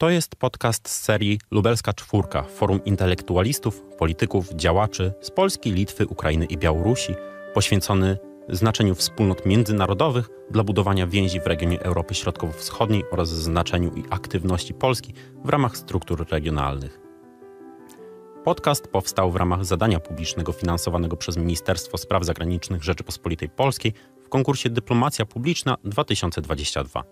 To jest podcast z serii Lubelska Czwórka Forum Intelektualistów, Polityków, Działaczy z Polski, Litwy, Ukrainy i Białorusi, poświęcony znaczeniu wspólnot międzynarodowych dla budowania więzi w regionie Europy Środkowo-Wschodniej oraz znaczeniu i aktywności Polski w ramach struktur regionalnych. Podcast powstał w ramach zadania publicznego finansowanego przez Ministerstwo Spraw Zagranicznych Rzeczypospolitej Polskiej w konkursie Dyplomacja Publiczna 2022.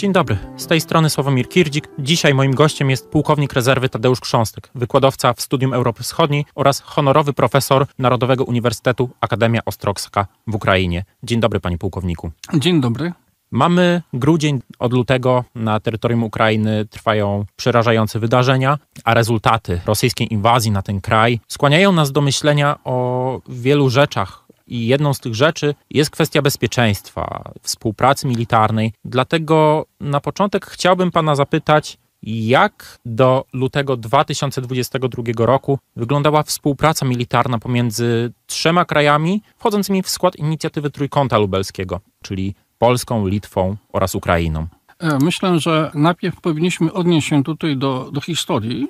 Dzień dobry, z tej strony Sławomir Kirdzik. Dzisiaj moim gościem jest pułkownik rezerwy Tadeusz Krząstek, wykładowca w Studium Europy Wschodniej oraz honorowy profesor Narodowego Uniwersytetu Akademia Ostrogska w Ukrainie. Dzień dobry, panie pułkowniku. Dzień dobry. Mamy grudzień od lutego na terytorium Ukrainy trwają przerażające wydarzenia, a rezultaty rosyjskiej inwazji na ten kraj skłaniają nas do myślenia o wielu rzeczach, i jedną z tych rzeczy jest kwestia bezpieczeństwa, współpracy militarnej. Dlatego na początek chciałbym Pana zapytać, jak do lutego 2022 roku wyglądała współpraca militarna pomiędzy trzema krajami wchodzącymi w skład inicjatywy Trójkąta Lubelskiego, czyli Polską, Litwą oraz Ukrainą? E, myślę, że najpierw powinniśmy odnieść się tutaj do, do historii,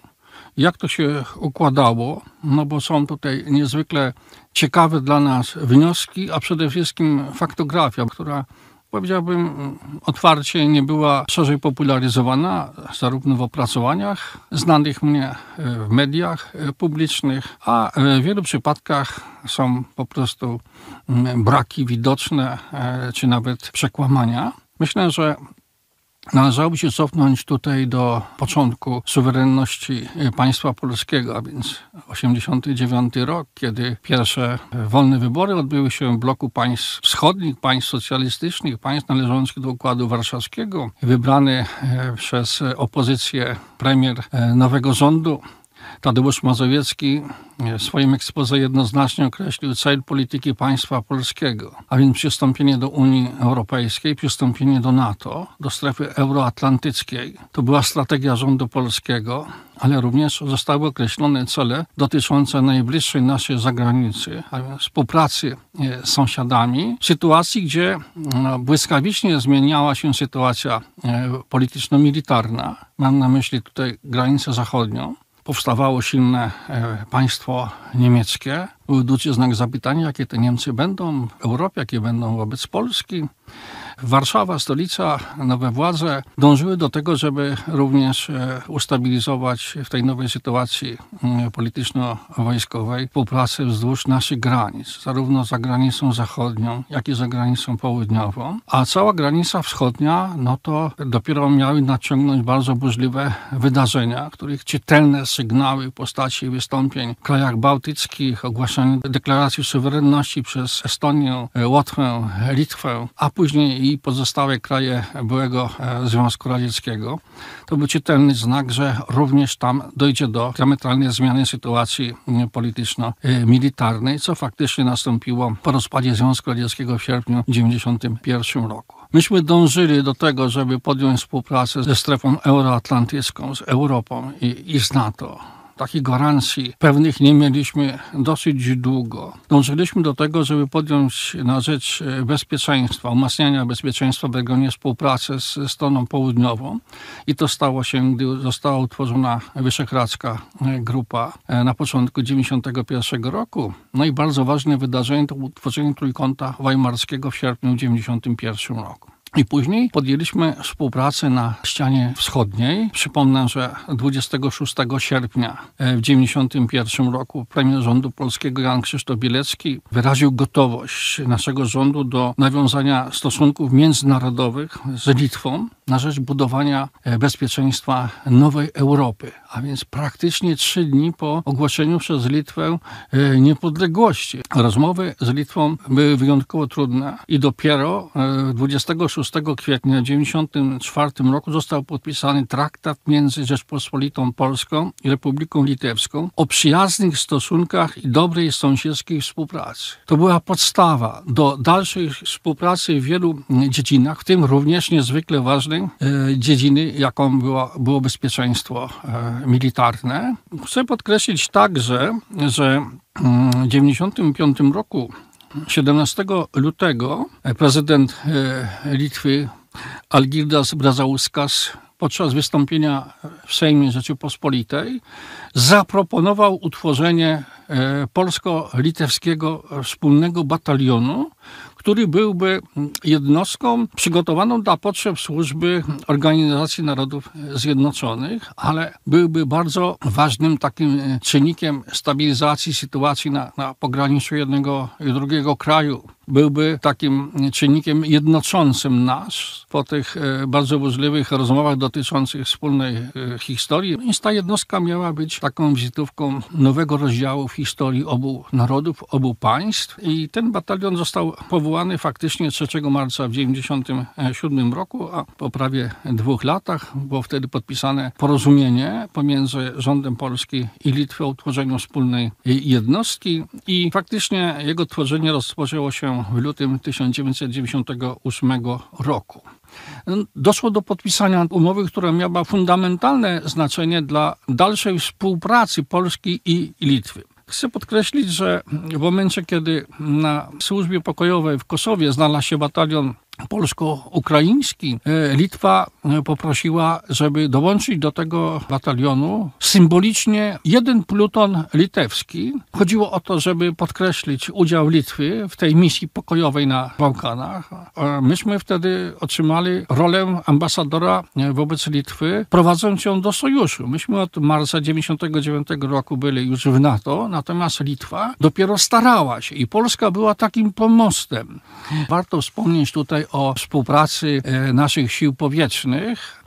jak to się układało, no bo są tutaj niezwykle ciekawe dla nas wnioski, a przede wszystkim faktografia, która powiedziałbym otwarcie nie była szerzej popularyzowana zarówno w opracowaniach znanych mnie e, w mediach e, publicznych, a e, w wielu przypadkach są po prostu mm, braki widoczne czy nawet przekłamania. Myślę, że Należałoby się cofnąć tutaj do początku suwerenności e, państwa polskiego, a więc 89 rok, kiedy pierwsze e, wolne wybory odbyły się w bloku państw wschodnich, państw socjalistycznych, państw należących do Układu Warszawskiego. Wybrany e, przez opozycję premier nowego rządu Tadeusz Mazowiecki w swoim ekspoze jednoznacznie określił cel polityki państwa polskiego, a więc przystąpienie do Unii Europejskiej, przystąpienie do NATO, do strefy euroatlantyckiej. To była strategia rządu polskiego, ale również zostały określone cele dotyczące najbliższej naszej zagranicy, a więc współpracy e, z sąsiadami, w sytuacji, gdzie no, błyskawicznie zmieniała się sytuacja e, polityczno-militarna. Mam na myśli tutaj granicę zachodnią powstawało silne e, państwo niemieckie. Był duży znak zapytania, jakie te Niemcy będą w Europie, jakie będą wobec Polski. Warszawa, stolica, nowe władze dążyły do tego, żeby również e, ustabilizować w tej nowej sytuacji mm, polityczno-wojskowej współpracę wzdłuż naszych granic, zarówno za granicą zachodnią, jak i za granicą południową. A cała granica wschodnia, no to dopiero miały naciągnąć bardzo burzliwe wydarzenia, których czytelne sygnały w postaci wystąpień w krajach bałtyckich, ogłaszanie deklaracji suwerenności przez Estonię, e, Łotwę, Litwę, a później i i pozostałe kraje byłego e, Związku Radzieckiego. To był czytelny znak, że również tam dojdzie do diametralnej zmiany sytuacji mm, polityczno-militarnej, e, co faktycznie nastąpiło po rozpadzie Związku Radzieckiego w sierpniu 1991 roku. Myśmy dążyli do tego, żeby podjąć współpracę ze strefą euroatlantycką, z Europą i, i z NATO. Takich gwarancji pewnych nie mieliśmy dosyć długo. Dążyliśmy do tego, żeby podjąć na rzecz e, bezpieczeństwa, umacniania bezpieczeństwa w regionie współpracę z stroną południową i to stało się, gdy została utworzona Wyszehradzka e, grupa e, na początku 1991 roku. No i bardzo ważne wydarzenie to utworzenie trójkąta weimarskiego w sierpniu 1991 roku. I później podjęliśmy współpracę na ścianie wschodniej. Przypomnę, że 26 sierpnia e, w 1991 roku premier rządu polskiego Jan Krzysztof Bielecki wyraził gotowość naszego rządu do nawiązania stosunków międzynarodowych z Litwą na rzecz budowania e, bezpieczeństwa nowej Europy, a więc praktycznie trzy dni po ogłoszeniu przez Litwę e, niepodległości. Rozmowy z Litwą były wyjątkowo trudne i dopiero 26 6 kwietnia 1994 roku został podpisany traktat między Rzeczpospolitą Polską i Republiką Litewską o przyjaznych stosunkach i dobrej sąsiedzkiej współpracy. To była podstawa do dalszej współpracy w wielu mm, dziedzinach, w tym również niezwykle ważnej e, dziedziny, jaką było, było bezpieczeństwo e, militarne. Chcę podkreślić także, że mm, w 1995 roku 17 lutego prezydent e, Litwy Algirdas Brazauskas podczas wystąpienia w Sejmie Rzeczypospolitej zaproponował utworzenie e, polsko-litewskiego wspólnego batalionu, który byłby mm, jednostką przygotowaną dla potrzeb służby Organizacji Narodów Zjednoczonych, ale byłby bardzo ważnym takim e, czynnikiem stabilizacji sytuacji na, na pograniczu jednego i drugiego kraju byłby takim mm, czynnikiem jednoczącym nas po tych e, bardzo burzliwych rozmowach dotyczących wspólnej e, historii. Więc no ta jednostka miała być taką wizytówką nowego rozdziału w historii obu narodów, obu państw i ten batalion został powołany powołany faktycznie 3 marca 1997 roku, a po prawie dwóch latach było wtedy podpisane porozumienie pomiędzy rządem Polski i Litwy o utworzeniu wspólnej jednostki i faktycznie jego tworzenie rozpoczęło się w lutym 1998 roku. Doszło do podpisania umowy, która miała fundamentalne znaczenie dla dalszej współpracy Polski i Litwy. Chcę podkreślić, że w momencie, kiedy na służbie pokojowej w Kosowie znalazł się batalion polsko-ukraiński, e, Litwa e, poprosiła, żeby dołączyć do tego batalionu symbolicznie jeden pluton litewski. Chodziło o to, żeby podkreślić udział Litwy w tej misji pokojowej na Bałkanach. Myśmy wtedy otrzymali rolę ambasadora e, wobec Litwy, prowadząc ją do sojuszu. Myśmy od marca 1999 roku byli już w NATO, natomiast Litwa dopiero starała się i Polska była takim pomostem. Warto wspomnieć tutaj o współpracy e, naszych sił powietrznych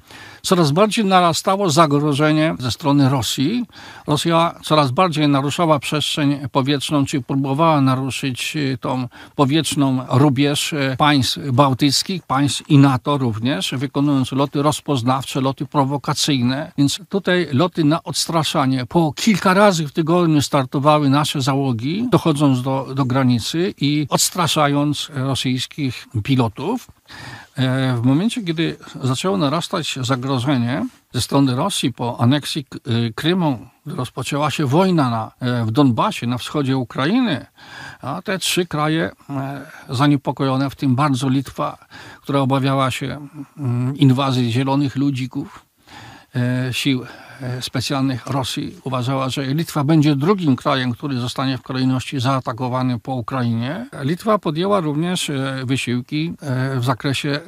coraz bardziej narastało zagrożenie ze strony Rosji. Rosja coraz bardziej naruszała przestrzeń powietrzną, czy próbowała naruszyć e, tą powietrzną rubież e, państw bałtyckich, państw i NATO również, wykonując loty rozpoznawcze, loty prowokacyjne. Więc tutaj loty na odstraszanie. Po kilka razy w tygodniu startowały nasze załogi, dochodząc do, do granicy i odstraszając rosyjskich pilotów. E, w momencie, kiedy zaczęło narastać zagrożenie ze strony Rosji po aneksji e, Krymu, rozpoczęła się wojna na, e, w Donbasie, na wschodzie Ukrainy, a te trzy kraje zaniepokojone, w tym bardzo Litwa, która obawiała się mm, inwazji zielonych ludzików, E, sił e, Specjalnych Rosji uważała, że Litwa będzie drugim krajem, który zostanie w kolejności zaatakowany po Ukrainie. Litwa podjęła również e, wysiłki w zakresie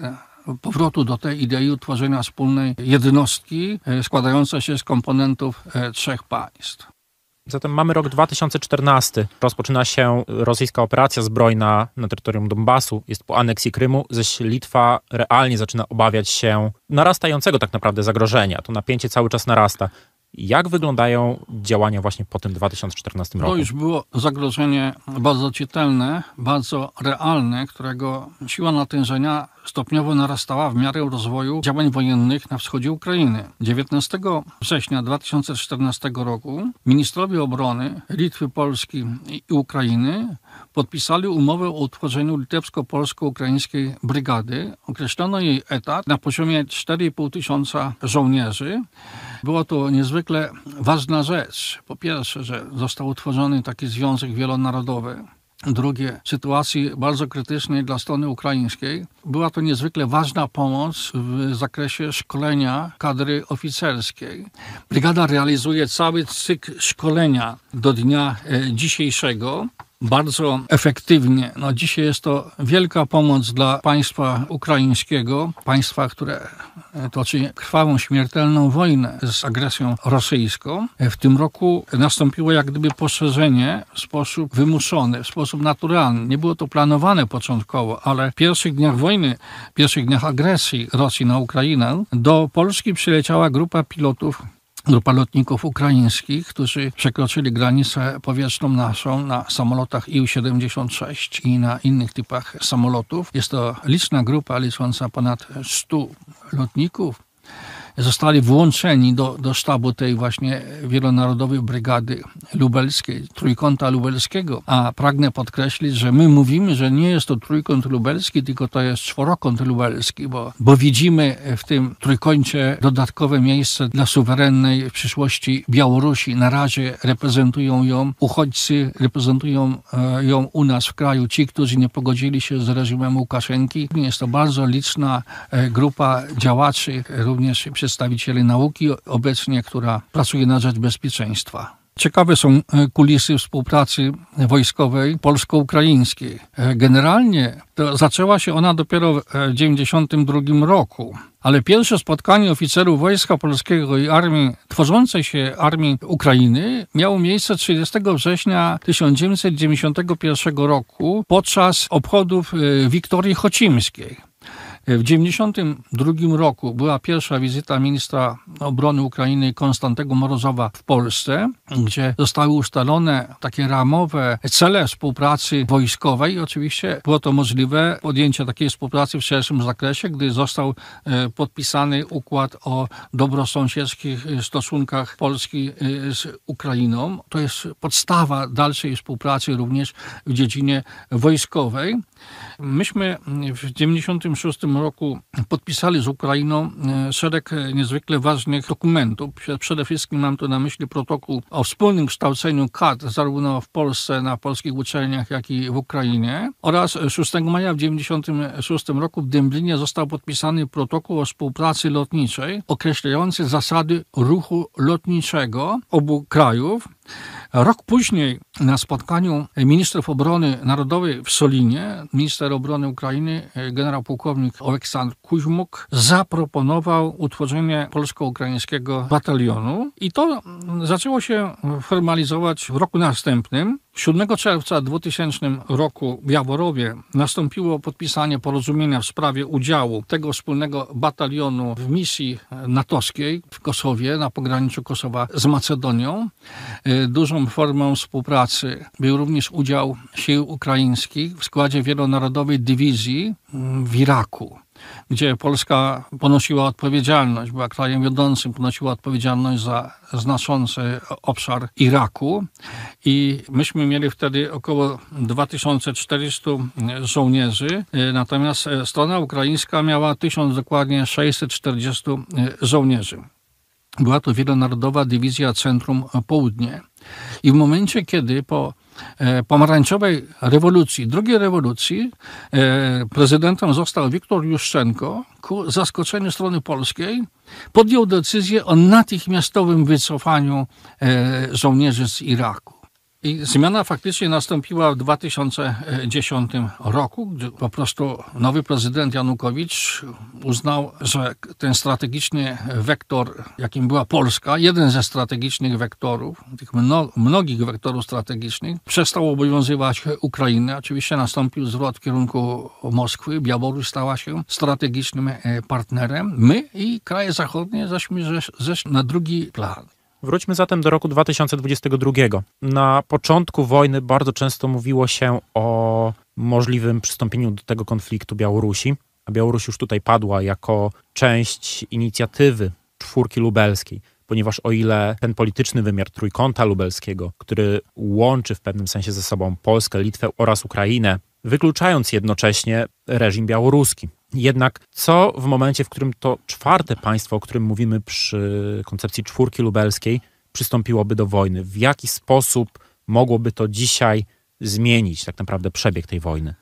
powrotu do tej idei utworzenia wspólnej jednostki składającej się z komponentów trzech państw. Zatem mamy rok 2014. Rozpoczyna się rosyjska operacja zbrojna na terytorium Donbasu. Jest po aneksji Krymu, zaś Litwa realnie zaczyna obawiać się narastającego tak naprawdę zagrożenia. To napięcie cały czas narasta. Jak wyglądają działania właśnie po tym 2014 roku? To już było zagrożenie bardzo czytelne, bardzo realne, którego siła natężenia stopniowo narastała w miarę rozwoju działań wojennych na wschodzie Ukrainy. 19 września 2014 roku ministrowie obrony Litwy, Polski i Ukrainy podpisali umowę o utworzeniu litewsko-polsko-ukraińskiej brygady. Określono jej etat na poziomie 4,5 tysiąca żołnierzy. Było to niezwykle ważna rzecz. Po pierwsze, że został utworzony taki związek wielonarodowy drugie sytuacji bardzo krytycznej dla strony ukraińskiej. Była to niezwykle ważna pomoc w zakresie szkolenia kadry oficerskiej. Brygada realizuje cały cykl szkolenia do dnia e, dzisiejszego bardzo efektywnie. No, dzisiaj jest to wielka pomoc dla państwa ukraińskiego, państwa, które e, toczy krwawą, śmiertelną wojnę z agresją rosyjską. E, w tym roku nastąpiło jak gdyby poszerzenie w sposób wymuszony, w sposób naturalny. Nie było to planowane początkowo, ale w pierwszych dniach wojny, w pierwszych dniach agresji Rosji na Ukrainę do Polski przyleciała grupa pilotów grupa lotników ukraińskich, którzy przekroczyli granicę powietrzną naszą na samolotach Ił-76 i na innych typach samolotów. Jest to liczna grupa licząca ponad 100 lotników zostali włączeni do, do sztabu tej właśnie wielonarodowej brygady lubelskiej, trójkąta lubelskiego. A pragnę podkreślić, że my mówimy, że nie jest to trójkąt lubelski, tylko to jest czworokąt lubelski, bo, bo widzimy w tym trójkącie dodatkowe miejsce dla suwerennej w przyszłości Białorusi. Na razie reprezentują ją uchodźcy, reprezentują e, ją u nas w kraju ci, którzy nie pogodzili się z reżimem Łukaszenki. Jest to bardzo liczna e, grupa działaczy, również przy przedstawicieli nauki obecnie, która pracuje na rzecz bezpieczeństwa. Ciekawe są e, kulisy współpracy wojskowej polsko-ukraińskiej. E, generalnie zaczęła się ona dopiero w 1992 e, roku, ale pierwsze spotkanie oficerów Wojska Polskiego i Armii tworzącej się Armii Ukrainy miało miejsce 30 września 1991 roku podczas obchodów Wiktorii Chocimskiej. W 1992 roku była pierwsza wizyta ministra obrony Ukrainy Konstantego Morozowa w Polsce, gdzie zostały ustalone takie ramowe cele współpracy wojskowej. Oczywiście było to możliwe podjęcie takiej współpracy w szerszym zakresie, gdy został e, podpisany układ o dobrosąsiedzkich e, stosunkach Polski e, z Ukrainą. To jest podstawa dalszej współpracy również w dziedzinie wojskowej. Myśmy w 1996 roku podpisali z Ukrainą e, szereg e, niezwykle ważnych dokumentów. Przede wszystkim mam tu na myśli protokół o wspólnym kształceniu kadr zarówno w Polsce, na polskich uczelniach, jak i w Ukrainie. Oraz 6 maja w 1996 roku w Dęblinie został podpisany protokół o współpracy lotniczej określający zasady ruchu lotniczego obu krajów. Rok później na spotkaniu ministrów obrony narodowej w Solinie minister obrony Ukrainy e, generał pułkownik Oleksandr Kuźmuk zaproponował utworzenie polsko-ukraińskiego batalionu i to mm, zaczęło się formalizować w roku następnym. 7 czerwca 2000 roku w Jaworowie nastąpiło podpisanie porozumienia w sprawie udziału tego wspólnego batalionu w misji natowskiej w Kosowie, na pograniczu Kosowa z Macedonią. Y, dużą formą współpracy był również udział sił ukraińskich w składzie wielonarodowej dywizji mm, w Iraku gdzie Polska ponosiła odpowiedzialność, była krajem wiodącym, ponosiła odpowiedzialność za znaczący obszar Iraku i myśmy mieli wtedy około 2400 żołnierzy, e, natomiast e, strona ukraińska miała 1000 dokładnie 640 e, żołnierzy. Była to wielonarodowa dywizja Centrum Południe. I w momencie, kiedy po E, pomarańczowej rewolucji, drugiej rewolucji, e, prezydentem został Wiktor Juszczenko, ku zaskoczeniu strony polskiej, podjął decyzję o natychmiastowym wycofaniu e, żołnierzy z Iraku. I zmiana faktycznie nastąpiła w 2010 roku, gdy po prostu nowy prezydent Janukowicz uznał, że ten strategiczny wektor, jakim była Polska, jeden ze strategicznych wektorów, tych mno, mnogich wektorów strategicznych, przestał obowiązywać Ukrainę. Oczywiście nastąpił zwrot w kierunku Moskwy. Białoruś stała się strategicznym e, partnerem. My i kraje zachodnie zaśmy na drugi plan. Wróćmy zatem do roku 2022. Na początku wojny bardzo często mówiło się o możliwym przystąpieniu do tego konfliktu Białorusi, a Białoruś już tutaj padła jako część inicjatywy czwórki lubelskiej ponieważ o ile ten polityczny wymiar trójkąta lubelskiego, który łączy w pewnym sensie ze sobą Polskę, Litwę oraz Ukrainę, wykluczając jednocześnie reżim białoruski, jednak co w momencie, w którym to czwarte państwo, o którym mówimy przy koncepcji czwórki lubelskiej, przystąpiłoby do wojny? W jaki sposób mogłoby to dzisiaj zmienić tak naprawdę przebieg tej wojny?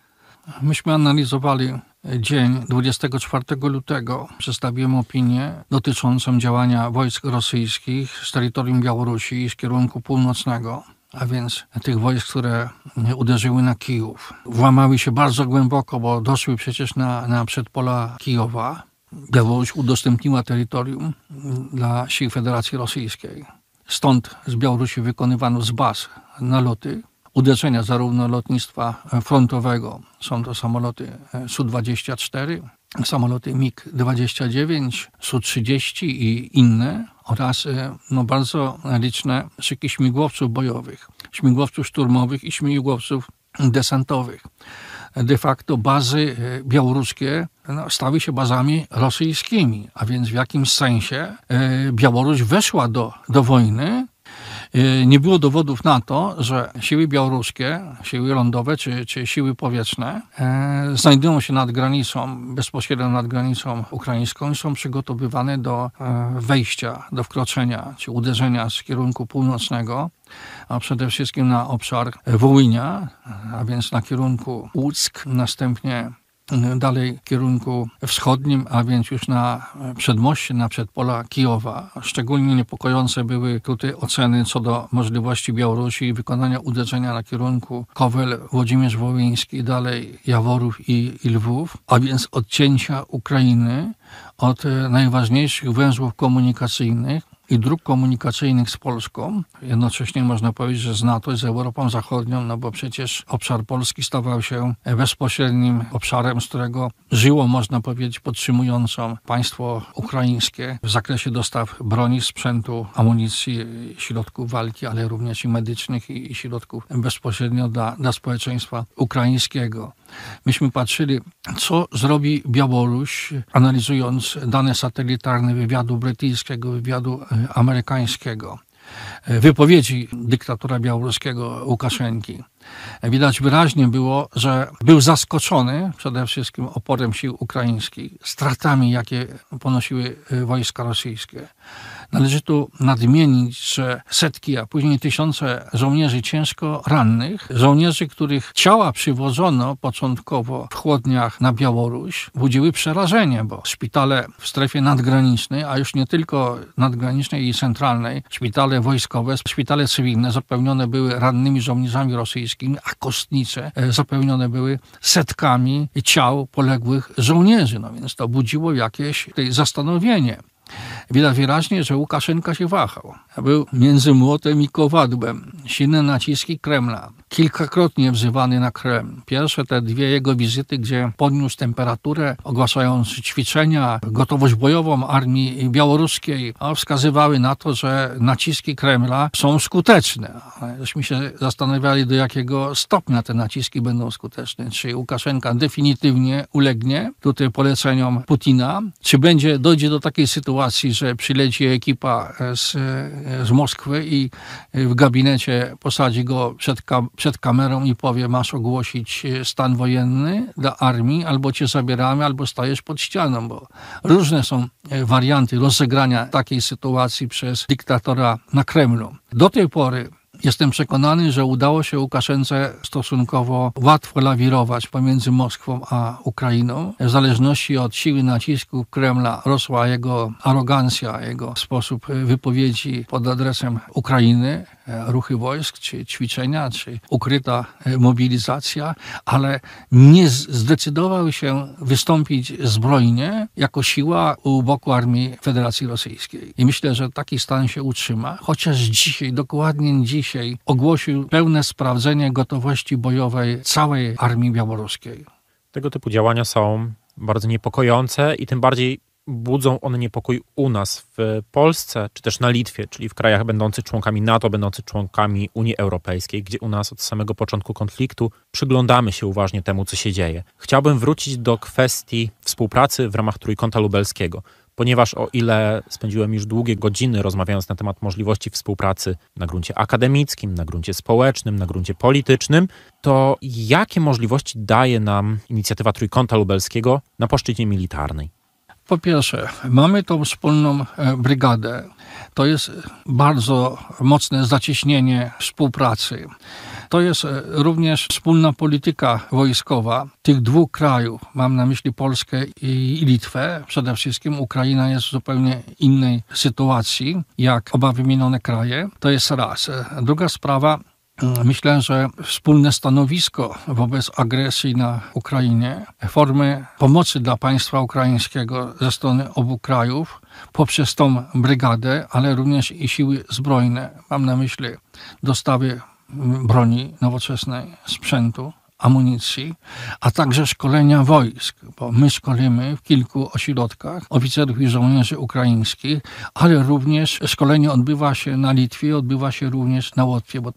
Myśmy analizowali dzień 24 lutego. Przedstawiłem opinię dotyczącą działania wojsk rosyjskich z terytorium Białorusi i z kierunku północnego a więc tych wojsk, które uderzyły na Kijów. Włamały się bardzo głęboko, bo doszły przecież na, na przedpola Kijowa. Białoruś udostępniła terytorium dla sił Federacji Rosyjskiej. Stąd z Białorusi wykonywano z baz naloty, uderzenia zarówno lotnictwa frontowego, są to samoloty Su-24, samoloty MiG-29, Su-30 i inne, oraz y, no, bardzo liczne szyki śmigłowców bojowych, śmigłowców szturmowych i śmigłowców desantowych. De facto bazy y, białoruskie no, stały się bazami rosyjskimi, a więc w jakimś sensie y, Białoruś weszła do, do wojny Y, nie było dowodów na to, że siły białoruskie, siły lądowe czy, czy siły powietrzne e, znajdują się nad granicą, bezpośrednio nad granicą ukraińską i są przygotowywane do e, wejścia, do wkroczenia czy uderzenia z kierunku północnego a przede wszystkim na obszar Wołynia, a więc na kierunku Łuck, następnie dalej w kierunku wschodnim, a więc już na przedmoście, na przedpola Kijowa. Szczególnie niepokojące były tutaj oceny co do możliwości Białorusi wykonania uderzenia na kierunku Kowel, Włodzimierz Wołyński, dalej Jaworów i, i Lwów, a więc odcięcia Ukrainy od e, najważniejszych węzłów komunikacyjnych, i dróg komunikacyjnych z Polską. Jednocześnie można powiedzieć, że z NATO i z Europą Zachodnią, no bo przecież obszar Polski stawał się bezpośrednim obszarem, z którego żyło, można powiedzieć, podtrzymującą państwo ukraińskie w zakresie dostaw broni, sprzętu, amunicji, środków walki, ale również i medycznych i, i środków bezpośrednio dla, dla społeczeństwa ukraińskiego. Myśmy patrzyli, co zrobi Białoruś, analizując dane satelitarne wywiadu brytyjskiego, wywiadu e, amerykańskiego e, wypowiedzi dyktatora białoruskiego Łukaszenki. E, widać wyraźnie było, że był zaskoczony przede wszystkim oporem sił ukraińskich, stratami, jakie ponosiły wojska rosyjskie. Należy tu nadmienić, że setki, a później tysiące żołnierzy ciężko rannych, żołnierzy, których ciała przywożono początkowo w chłodniach na Białoruś, budziły przerażenie, bo szpitale w strefie nadgranicznej, a już nie tylko nadgranicznej i centralnej, szpitale wojskowe, szpitale cywilne zapełnione były rannymi żołnierzami rosyjskimi, a kostnice zapełnione były setkami ciał poległych żołnierzy. No więc to budziło jakieś zastanowienie. Widać wyraźnie, że Łukaszenka się wahał. Był między młotem i kowadłem. Silne naciski Kremla. Kilkakrotnie wzywany na Kreml. Pierwsze te dwie jego wizyty, gdzie podniósł temperaturę, ogłaszając ćwiczenia, gotowość bojową armii białoruskiej, a wskazywały na to, że naciski Kremla są skuteczne. Myśmy się zastanawiali, do jakiego stopnia te naciski będą skuteczne. Czy Łukaszenka definitywnie ulegnie tutaj poleceniom Putina? Czy będzie, dojdzie do takiej sytuacji, sytuacji, że przyleci ekipa z, z Moskwy i w gabinecie posadzi go przed, kam przed kamerą i powie, masz ogłosić e, stan wojenny dla armii, albo cię zabieramy, albo stajesz pod ścianą, bo różne są e, warianty rozegrania takiej sytuacji przez dyktatora na Kremlu. Do tej pory Jestem przekonany, że udało się Łukaszence stosunkowo łatwo lawirować pomiędzy Moskwą a Ukrainą. W zależności od siły nacisku Kremla rosła jego arogancja, jego sposób wypowiedzi pod adresem Ukrainy ruchy wojsk, czy ćwiczenia, czy ukryta e, mobilizacja, ale nie zdecydował się wystąpić zbrojnie jako siła u boku Armii Federacji Rosyjskiej. I myślę, że taki stan się utrzyma, chociaż dzisiaj, dokładnie dzisiaj ogłosił pełne sprawdzenie gotowości bojowej całej Armii Białoruskiej. Tego typu działania są bardzo niepokojące i tym bardziej budzą one niepokój u nas w Polsce, czy też na Litwie, czyli w krajach będących członkami NATO, będących członkami Unii Europejskiej, gdzie u nas od samego początku konfliktu przyglądamy się uważnie temu, co się dzieje. Chciałbym wrócić do kwestii współpracy w ramach Trójkąta Lubelskiego ponieważ o ile spędziłem już długie godziny rozmawiając na temat możliwości współpracy na gruncie akademickim, na gruncie społecznym, na gruncie politycznym, to jakie możliwości daje nam inicjatywa Trójkąta Lubelskiego na płaszczyźnie militarnej? Po pierwsze, mamy tą wspólną e, brygadę. To jest bardzo mocne zacieśnienie współpracy. To jest e, również wspólna polityka wojskowa tych dwóch krajów. Mam na myśli Polskę i Litwę. Przede wszystkim Ukraina jest w zupełnie innej sytuacji, jak oba wymienione kraje. To jest raz. E, druga sprawa, Myślę, że wspólne stanowisko wobec agresji na Ukrainie, formy pomocy dla państwa ukraińskiego ze strony obu krajów poprzez tą brygadę, ale również i siły zbrojne, mam na myśli dostawy broni nowoczesnej, sprzętu, amunicji, a także szkolenia wojsk, bo my szkolimy w kilku ośrodkach oficerów i żołnierzy ukraińskich, ale również szkolenie odbywa się na Litwie, odbywa się również na Łotwie, bo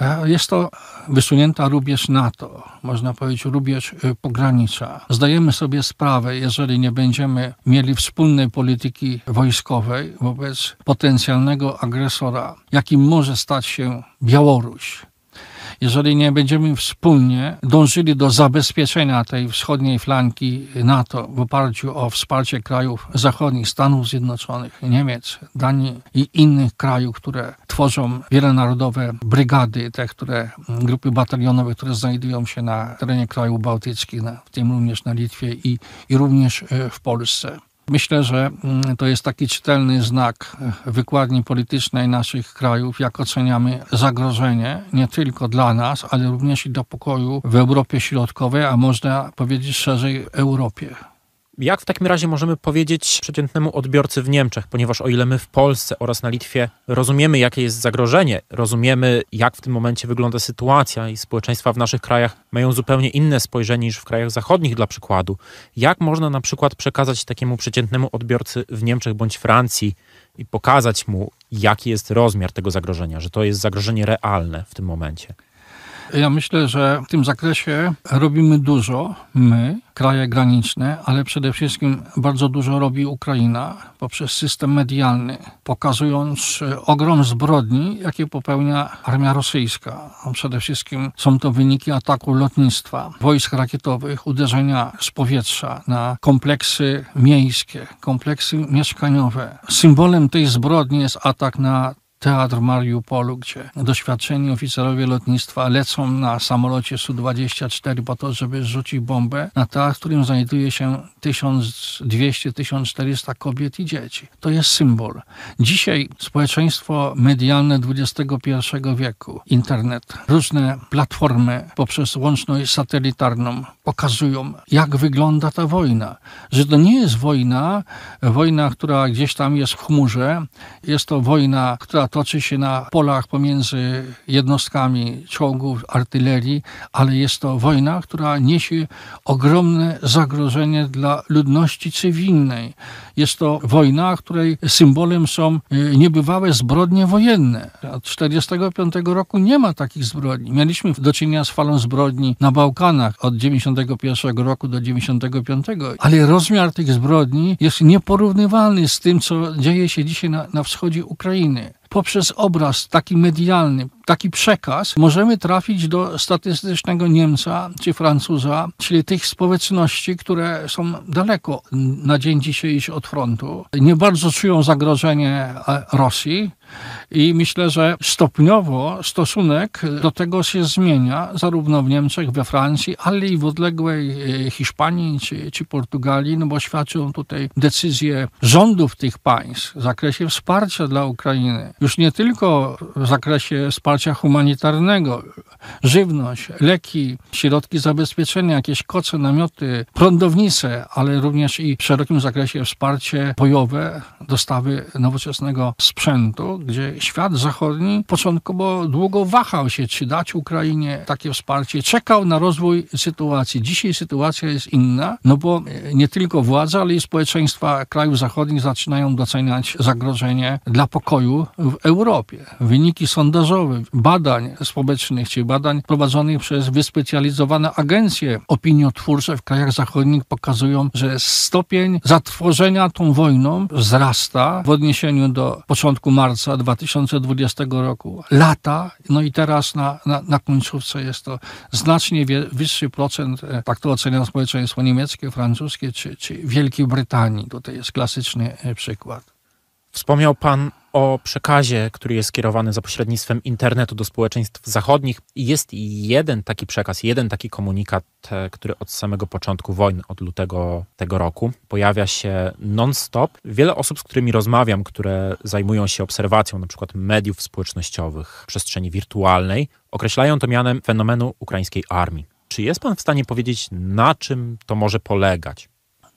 e, jest to wysunięta rubież NATO, można powiedzieć rubież e, pogranicza. Zdajemy sobie sprawę, jeżeli nie będziemy mieli wspólnej polityki wojskowej wobec potencjalnego agresora, jakim może stać się Białoruś jeżeli nie będziemy wspólnie dążyli do zabezpieczenia tej wschodniej flanki NATO w oparciu o wsparcie krajów zachodnich, Stanów Zjednoczonych, Niemiec, Danii i innych krajów, które tworzą wielonarodowe brygady, te które, grupy batalionowe, które znajdują się na terenie krajów bałtyckich, w tym również na Litwie i, i również e, w Polsce. Myślę, że mm, to jest taki czytelny znak e, wykładni politycznej naszych krajów, jak oceniamy zagrożenie nie tylko dla nas, ale również i dla pokoju w Europie Środkowej, a można powiedzieć szerzej Europie. Jak w takim razie możemy powiedzieć przeciętnemu odbiorcy w Niemczech, ponieważ o ile my w Polsce oraz na Litwie rozumiemy, jakie jest zagrożenie, rozumiemy, jak w tym momencie wygląda sytuacja i społeczeństwa w naszych krajach mają zupełnie inne spojrzenie niż w krajach zachodnich, dla przykładu, jak można na przykład przekazać takiemu przeciętnemu odbiorcy w Niemczech bądź Francji i pokazać mu, jaki jest rozmiar tego zagrożenia, że to jest zagrożenie realne w tym momencie? Ja myślę, że w tym zakresie robimy dużo my, kraje graniczne, ale przede wszystkim bardzo dużo robi Ukraina poprzez system medialny, pokazując e, ogrom zbrodni, jakie popełnia armia rosyjska. No, przede wszystkim są to wyniki ataku lotnictwa, wojsk rakietowych, uderzenia z powietrza na kompleksy miejskie, kompleksy mieszkaniowe. Symbolem tej zbrodni jest atak na teatr Mariupolu, gdzie doświadczeni oficerowie lotnictwa lecą na samolocie Su-24 po to, żeby rzucić bombę na teatr, w którym znajduje się 1200-1400 kobiet i dzieci. To jest symbol. Dzisiaj społeczeństwo medialne XXI wieku, internet, różne platformy poprzez łączność satelitarną pokazują, jak wygląda ta wojna. Że to nie jest wojna, wojna, która gdzieś tam jest w chmurze, jest to wojna, która toczy się na polach pomiędzy jednostkami czołgów, artylerii, ale jest to wojna, która niesie ogromne zagrożenie dla ludności cywilnej. Jest to wojna, której symbolem są e, niebywałe zbrodnie wojenne. Od 1945 roku nie ma takich zbrodni. Mieliśmy do czynienia z falą zbrodni na Bałkanach od 1991 roku do 1995, ale rozmiar tych zbrodni jest nieporównywalny z tym, co dzieje się dzisiaj na, na wschodzie Ukrainy poprzez obraz taki medialny, taki przekaz, możemy trafić do statystycznego Niemca czy Francuza, czyli tych społeczności, które są daleko na dzień dzisiejszy od frontu, nie bardzo czują zagrożenie e, Rosji, i myślę, że stopniowo stosunek do tego się zmienia, zarówno w Niemczech, we Francji, ale i w odległej e, Hiszpanii czy, czy Portugalii, no bo świadczą tutaj decyzje rządów tych państw w zakresie wsparcia dla Ukrainy. Już nie tylko w zakresie wsparcia humanitarnego, żywność, leki, środki zabezpieczenia, jakieś koce, namioty, prądownice, ale również i w szerokim zakresie wsparcie bojowe, dostawy nowoczesnego sprzętu gdzie świat zachodni początkowo długo wahał się, czy dać Ukrainie takie wsparcie, czekał na rozwój sytuacji. Dzisiaj sytuacja jest inna, no bo e, nie tylko władza, ale i społeczeństwa krajów zachodnich zaczynają doceniać zagrożenie dla pokoju w Europie. Wyniki sondażowe, badań społecznych, czy badań prowadzonych przez wyspecjalizowane agencje opiniotwórcze w krajach zachodnich pokazują, że stopień zatrwożenia tą wojną wzrasta w odniesieniu do początku marca końca 2020 roku. Lata, no i teraz na, na, na końcówce jest to znacznie wie, wyższy procent, e, tak to ocenia społeczeństwo niemieckie, francuskie czy, czy Wielkiej Brytanii. Tutaj jest klasyczny e, przykład. Wspomniał Pan o przekazie, który jest skierowany za pośrednictwem internetu do społeczeństw zachodnich. Jest jeden taki przekaz, jeden taki komunikat, e, który od samego początku wojny, od lutego tego roku, pojawia się non-stop. Wiele osób, z którymi rozmawiam, które zajmują się obserwacją np. mediów społecznościowych, przestrzeni wirtualnej, określają to mianem fenomenu ukraińskiej armii. Czy jest Pan w stanie powiedzieć, na czym to może polegać?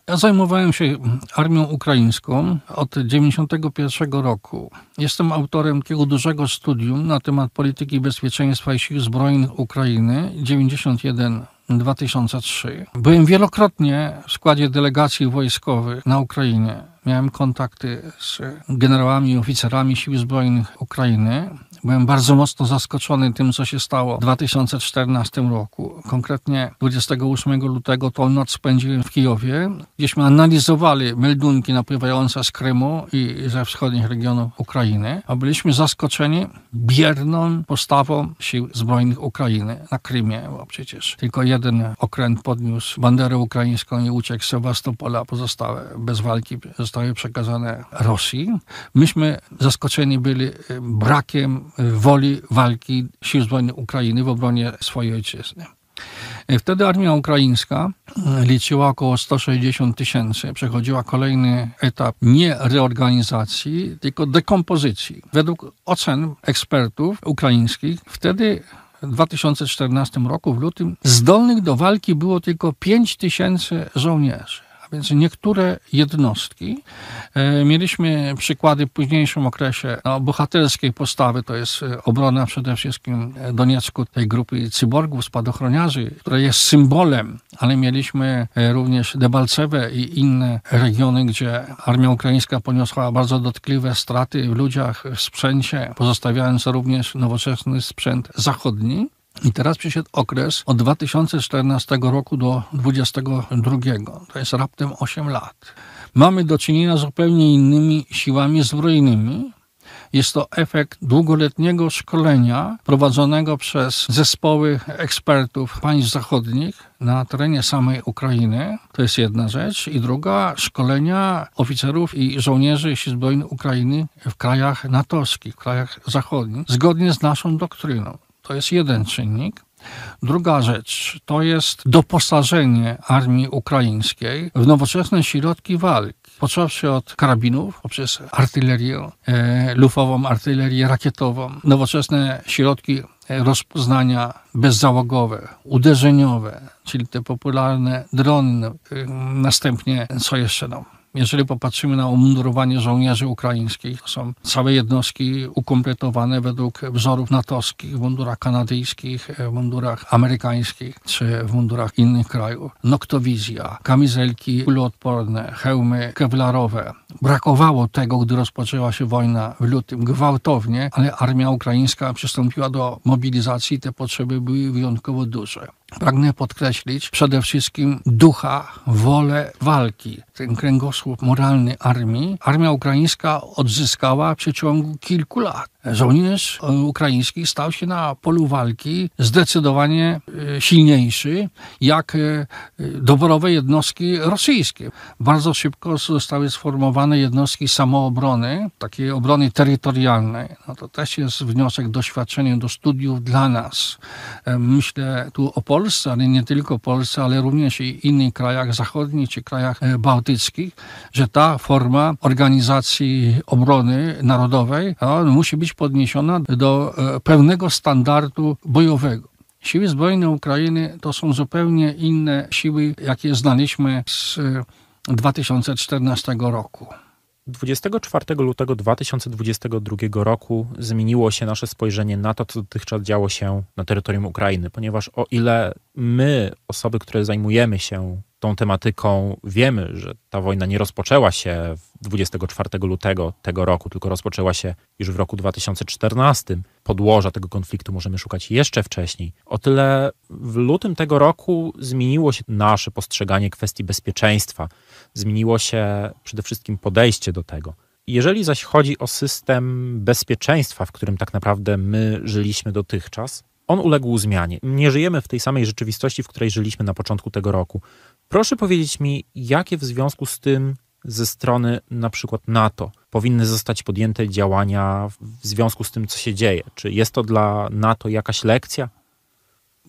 Ja zajmowałem się armią ukraińską od 1991 roku. Jestem autorem takiego dużego studium na temat polityki bezpieczeństwa i sił zbrojnych Ukrainy 91 2003. Byłem wielokrotnie w składzie delegacji wojskowych na Ukrainie. Miałem kontakty z generałami i oficerami Sił Zbrojnych Ukrainy. Byłem bardzo mocno zaskoczony tym, co się stało w 2014 roku. Konkretnie 28 lutego tą noc spędziłem w Kijowie, gdzieśmy analizowali meldunki napływające z Krymu i ze wschodnich regionów Ukrainy, a byliśmy zaskoczeni bierną postawą sił zbrojnych Ukrainy na Krymie, bo przecież tylko jeden okręt podniósł banderę ukraińską i uciekł z Sewastopola, pozostałe bez walki zostały zostały przekazane Rosji. Myśmy zaskoczeni byli e, brakiem e, woli walki sił zbrojnych Ukrainy w obronie swojej ojczyzny. E, wtedy armia ukraińska liczyła około 160 tysięcy, przechodziła kolejny etap nie reorganizacji, tylko dekompozycji. Według ocen ekspertów ukraińskich wtedy w 2014 roku w lutym zdolnych do walki było tylko 5 tysięcy żołnierzy. Więc niektóre jednostki, e, mieliśmy przykłady w późniejszym okresie no, bohaterskiej postawy, to jest e, obrona przede wszystkim e, Doniecku tej grupy cyborgów, spadochroniarzy, która jest symbolem, ale mieliśmy również Debalcewę i inne regiony, gdzie armia ukraińska poniosła bardzo dotkliwe straty w ludziach, w sprzęcie, pozostawiając również nowoczesny sprzęt zachodni. I teraz przyszedł okres od 2014 roku do 2022. To jest raptem 8 lat. Mamy do czynienia z zupełnie innymi siłami zbrojnymi. Jest to efekt długoletniego szkolenia prowadzonego przez zespoły ekspertów państw zachodnich na terenie samej Ukrainy. To jest jedna rzecz. I druga, szkolenia oficerów i żołnierzy Sił Zbrojnych Ukrainy w krajach natowskich, w krajach zachodnich, zgodnie z naszą doktryną. To jest jeden czynnik. Druga rzecz to jest doposażenie armii ukraińskiej w nowoczesne środki walki. Począwszy od karabinów, poprzez artylerię e, lufową, artylerię rakietową, nowoczesne środki e, rozpoznania bezzałogowe, uderzeniowe, czyli te popularne drony. E, następnie, co jeszcze nam? No? Jeżeli popatrzymy na umundurowanie żołnierzy ukraińskich, są całe jednostki ukompletowane według wzorów natowskich, w mundurach kanadyjskich, w mundurach amerykańskich czy w mundurach innych krajów. Noktowizja, kamizelki kuloodporne, hełmy kewlarowe, brakowało tego, gdy rozpoczęła się wojna w lutym gwałtownie, ale armia ukraińska przystąpiła do mobilizacji i te potrzeby były wyjątkowo duże. Pragnę podkreślić przede wszystkim ducha, wolę walki, ten kręgosłup moralny armii. Armia ukraińska odzyskała w przeciągu kilku lat. Żołnierz e, ukraiński stał się na polu walki zdecydowanie e, silniejszy jak e, doborowe jednostki rosyjskie. Bardzo szybko zostały sformowane zbudowane jednostki samoobrony, takiej obrony terytorialnej. No to też jest wniosek, doświadczenie do studiów dla nas. E, myślę tu o Polsce, ale nie tylko Polsce, ale również i innych krajach zachodnich czy krajach e, bałtyckich, że ta forma organizacji obrony narodowej no, musi być podniesiona do e, pewnego standardu bojowego. Siły zbrojne Ukrainy to są zupełnie inne siły, jakie znaliśmy z 2014 roku. 24 lutego 2022 roku zmieniło się nasze spojrzenie na to, co dotychczas działo się na terytorium Ukrainy, ponieważ o ile my, osoby, które zajmujemy się tą tematyką, wiemy, że ta wojna nie rozpoczęła się 24 lutego tego roku, tylko rozpoczęła się już w roku 2014. Podłoża tego konfliktu możemy szukać jeszcze wcześniej. O tyle w lutym tego roku zmieniło się nasze postrzeganie kwestii bezpieczeństwa zmieniło się przede wszystkim podejście do tego. Jeżeli zaś chodzi o system bezpieczeństwa, w którym tak naprawdę my żyliśmy dotychczas, on uległ zmianie. Nie żyjemy w tej samej rzeczywistości, w której żyliśmy na początku tego roku. Proszę powiedzieć mi, jakie w związku z tym ze strony na przykład NATO powinny zostać podjęte działania w związku z tym, co się dzieje? Czy jest to dla NATO jakaś lekcja?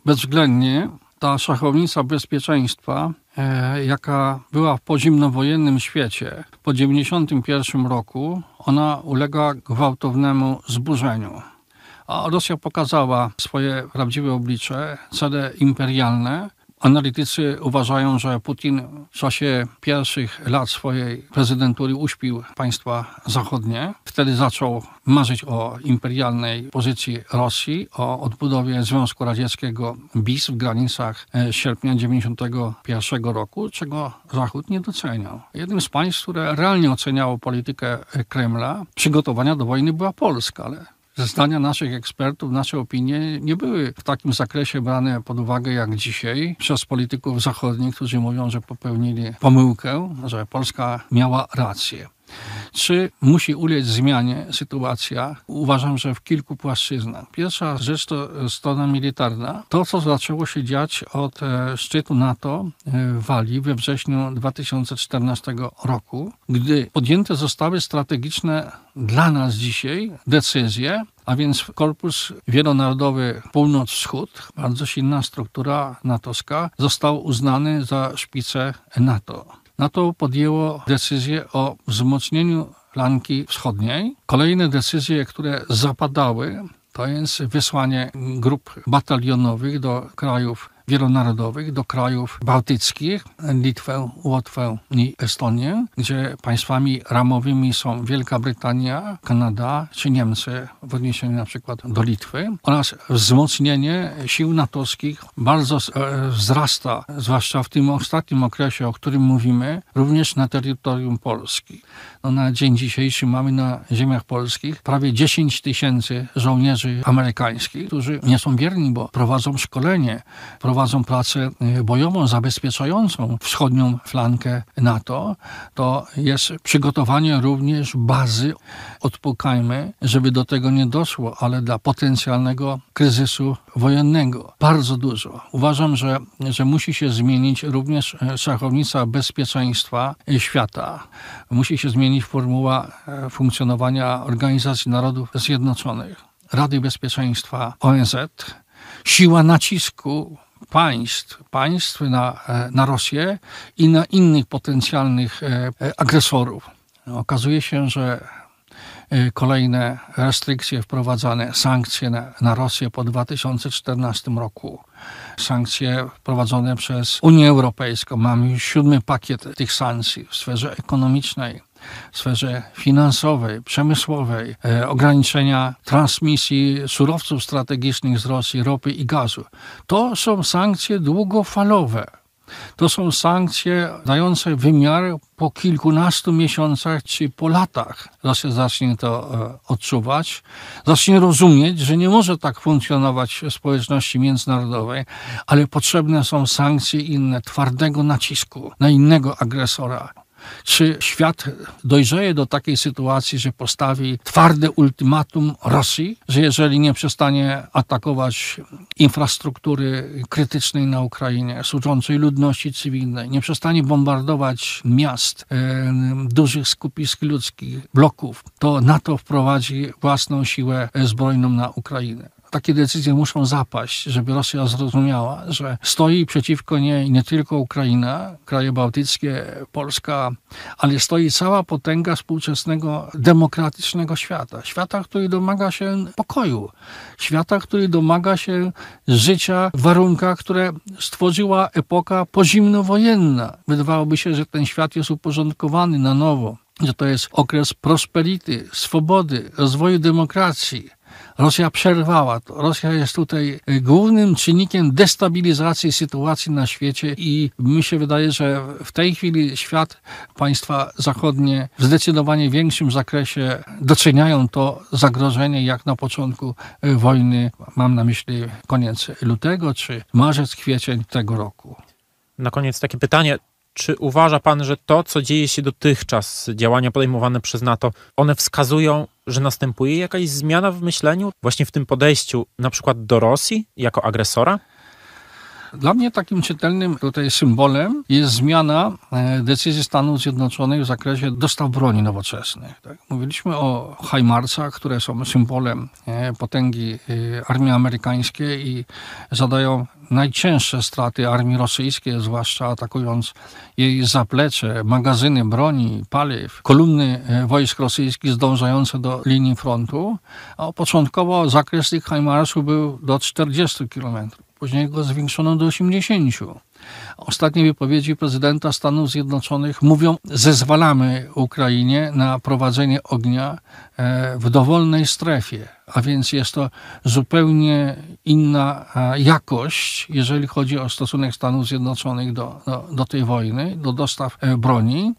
Bezwzględnie ta szachownica bezpieczeństwa, e, jaka była w pozimnowojennym świecie po 1991 roku, ona uległa gwałtownemu zburzeniu. A Rosja pokazała swoje prawdziwe oblicze, cele imperialne, Analitycy uważają, że Putin w czasie pierwszych lat swojej prezydentury uśpił państwa zachodnie. Wtedy zaczął marzyć o imperialnej pozycji Rosji, o odbudowie Związku Radzieckiego BIS w granicach e, sierpnia 1991 roku, czego Zachód nie doceniał. Jednym z państw, które realnie oceniało politykę Kremla, przygotowania do wojny była Polska, ale zdania naszych ekspertów, nasze opinie nie były w takim zakresie brane pod uwagę jak dzisiaj przez polityków zachodnich, którzy mówią, że popełnili pomyłkę, że Polska miała rację. Czy musi ulec zmianie sytuacja? Uważam, że w kilku płaszczyznach. Pierwsza rzecz to strona militarna. To, co zaczęło się dziać od e, szczytu NATO e, w Walii we wrześniu 2014 roku, gdy podjęte zostały strategiczne dla nas dzisiaj decyzje, a więc Korpus Wielonarodowy Północ-Wschód, bardzo silna struktura natowska, został uznany za szpicę NATO. NATO podjęło decyzję o wzmocnieniu flanki wschodniej. Kolejne decyzje, które zapadały, to jest wysłanie grup batalionowych do krajów wielonarodowych do krajów bałtyckich, Litwę, Łotwę i Estonię, gdzie państwami ramowymi są Wielka Brytania, Kanada czy Niemcy w odniesieniu na przykład do Litwy oraz wzmocnienie sił natowskich bardzo e, wzrasta, zwłaszcza w tym ostatnim okresie, o którym mówimy, również na terytorium Polski. No, na dzień dzisiejszy mamy na ziemiach polskich prawie 10 tysięcy żołnierzy amerykańskich, którzy nie są bierni, bo prowadzą szkolenie, prowadzą prowadzą pracę e, bojową, zabezpieczającą wschodnią flankę NATO, to jest przygotowanie również bazy, odpukajmy, żeby do tego nie doszło, ale dla potencjalnego kryzysu wojennego. Bardzo dużo. Uważam, że, że musi się zmienić również e, szachownica bezpieczeństwa świata. Musi się zmienić formuła e, funkcjonowania Organizacji Narodów Zjednoczonych, Rady Bezpieczeństwa ONZ, siła nacisku państw, państw na, e, na Rosję i na innych potencjalnych e, e, agresorów. No, okazuje się, że kolejne restrykcje wprowadzane, sankcje na, na Rosję po 2014 roku, sankcje wprowadzone przez Unię Europejską. Mamy już siódmy pakiet tych sankcji w sferze ekonomicznej w sferze finansowej, przemysłowej, e, ograniczenia transmisji surowców strategicznych z Rosji, ropy i gazu. To są sankcje długofalowe. To są sankcje dające wymiar po kilkunastu miesiącach czy po latach. Rosja zacznie to e, odczuwać, zacznie rozumieć, że nie może tak funkcjonować w społeczności międzynarodowej, ale potrzebne są sankcje inne, twardego nacisku na innego agresora. Czy świat dojrzeje do takiej sytuacji, że postawi twarde ultimatum Rosji, że jeżeli nie przestanie atakować infrastruktury krytycznej na Ukrainie, służącej ludności cywilnej, nie przestanie bombardować miast, e, dużych skupisk ludzkich, bloków, to NATO wprowadzi własną siłę zbrojną na Ukrainę takie decyzje muszą zapaść, żeby Rosja zrozumiała, że stoi przeciwko niej nie tylko Ukraina, kraje bałtyckie, Polska, ale stoi cała potęga współczesnego demokratycznego świata. Świata, który domaga się pokoju. Świata, który domaga się życia w warunkach, które stworzyła epoka pozimnowojenna. Wydawałoby się, że ten świat jest uporządkowany na nowo że to jest okres prosperity, swobody, rozwoju demokracji, Rosja przerwała. Rosja jest tutaj y, głównym czynnikiem destabilizacji sytuacji na świecie i mi się wydaje, że w tej chwili świat, państwa zachodnie w zdecydowanie większym zakresie doceniają to zagrożenie jak na początku y, wojny, mam na myśli koniec lutego czy marzec, kwiecień tego roku. Na koniec takie pytanie. Czy uważa pan, że to, co dzieje się dotychczas, działania podejmowane przez NATO, one wskazują, że następuje jakaś zmiana w myśleniu, właśnie w tym podejściu na przykład do Rosji jako agresora? Dla mnie takim czytelnym tutaj symbolem jest zmiana e, decyzji Stanów Zjednoczonych w zakresie dostaw broni nowoczesnych. Tak? Mówiliśmy o Heimarsach, które są symbolem e, potęgi e, armii amerykańskiej i zadają najcięższe straty armii rosyjskiej, zwłaszcza atakując jej zaplecze, magazyny broni, paliw, kolumny wojsk rosyjskich zdążające do linii frontu, a początkowo zakres tych Heimarsów był do 40 kilometrów. Później go zwiększono do 80. Ostatnie wypowiedzi prezydenta Stanów Zjednoczonych mówią: Zezwalamy Ukrainie na prowadzenie ognia e, w dowolnej strefie, a więc jest to zupełnie inna e, jakość, jeżeli chodzi o stosunek Stanów Zjednoczonych do, do, do tej wojny, do dostaw e, broni.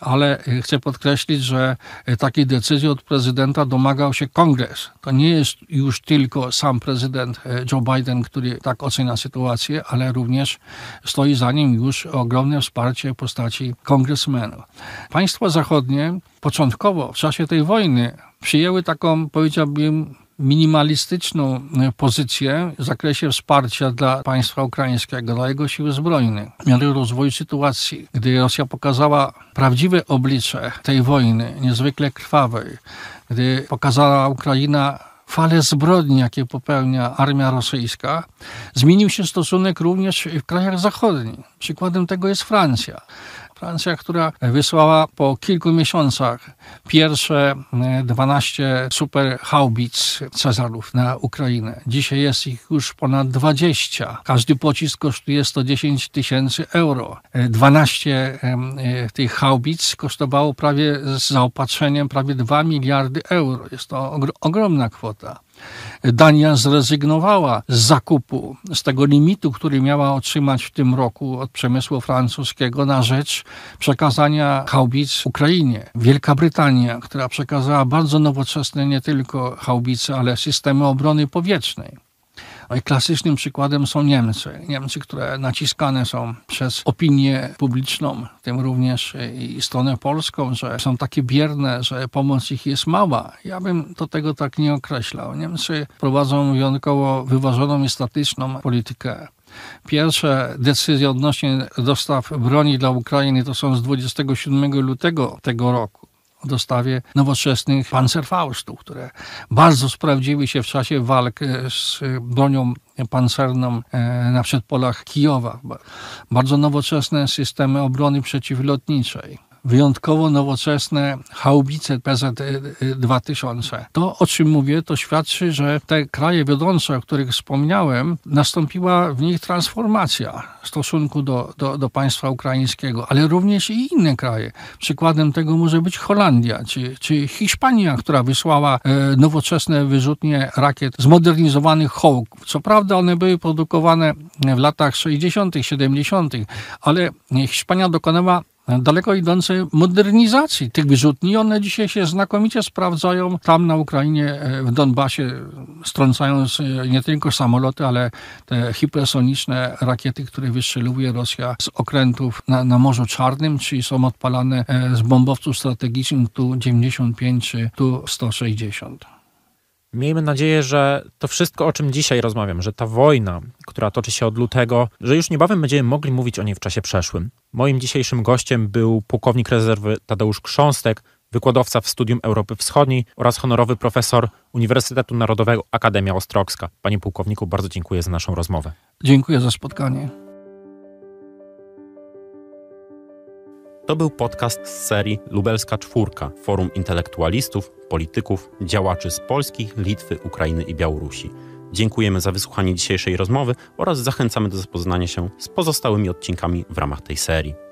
Ale e, chcę podkreślić, że e, takiej decyzji od prezydenta domagał się kongres. To nie jest już tylko sam prezydent e, Joe Biden, który tak ocenia sytuację, ale również stoi za nim już ogromne wsparcie w postaci kongresmenów. Państwa zachodnie początkowo w czasie tej wojny przyjęły taką, powiedziałbym, minimalistyczną e, pozycję w zakresie wsparcia dla państwa ukraińskiego, dla jego sił zbrojnych. W miarę rozwoju sytuacji, gdy Rosja pokazała prawdziwe oblicze tej wojny, niezwykle krwawej, gdy pokazała Ukraina fale zbrodni, jakie popełnia armia rosyjska, zmienił się stosunek również w krajach zachodnich. Przykładem tego jest Francja. Francja, która wysłała po kilku miesiącach pierwsze 12 e, super haubic Cezarów na Ukrainę. Dzisiaj jest ich już ponad 20. Każdy pocisk kosztuje 110 tysięcy euro. 12 e, e, tych haubic kosztowało prawie z zaopatrzeniem prawie 2 miliardy euro. Jest to ogromna kwota. Dania zrezygnowała z zakupu, z tego limitu, który miała otrzymać w tym roku od przemysłu francuskiego na rzecz przekazania haubic Ukrainie. Wielka Brytania, która przekazała bardzo nowoczesne nie tylko haubice, ale systemy obrony powietrznej. Klasycznym przykładem są Niemcy. Niemcy, które naciskane są przez opinię publiczną, w tym również i stronę polską, że są takie bierne, że pomoc ich jest mała. Ja bym to tego tak nie określał. Niemcy prowadzą wyjątkowo wyważoną i statyczną politykę Pierwsze decyzje odnośnie dostaw broni dla Ukrainy to są z 27 lutego tego roku o dostawie nowoczesnych pancerfaustów, które bardzo sprawdziły się w czasie walk e, z bronią pancerną e, na przedpolach Kijowa. Bardzo nowoczesne systemy obrony przeciwlotniczej wyjątkowo nowoczesne haubice PZ-2000. Y to, o czym mówię, to świadczy, że te kraje wiodące, o których wspomniałem, nastąpiła w nich transformacja w stosunku do, do, do państwa ukraińskiego, ale również i inne kraje. Przykładem tego może być Holandia czy, czy Hiszpania, która wysłała e, nowoczesne wyrzutnie rakiet zmodernizowanych Hawk. Co prawda one były produkowane w latach 60., 70., ale Hiszpania dokonała daleko idącej modernizacji tych wyrzutni. One dzisiaj się znakomicie sprawdzają tam na Ukrainie, e, w Donbasie, strącając e, nie tylko samoloty, ale te hipersoniczne rakiety, które wystrzeluje Rosja z okrętów na, na Morzu Czarnym, czyli są odpalane e, z bombowców strategicznych tu 95 czy tu 160. Miejmy nadzieję, że to wszystko, o czym dzisiaj rozmawiam, że ta wojna, która toczy się od lutego, że już niebawem będziemy mogli mówić o niej w czasie przeszłym. Moim dzisiejszym gościem był pułkownik rezerwy Tadeusz Krząstek, wykładowca w Studium Europy Wschodniej oraz honorowy profesor Uniwersytetu Narodowego Akademia Ostrogska. Panie pułkowniku, bardzo dziękuję za naszą rozmowę. Dziękuję za spotkanie. To był podcast z serii Lubelska Czwórka Forum Intelektualistów, Polityków, Działaczy z Polski, Litwy, Ukrainy i Białorusi. Dziękujemy za wysłuchanie dzisiejszej rozmowy oraz zachęcamy do zapoznania się z pozostałymi odcinkami w ramach tej serii.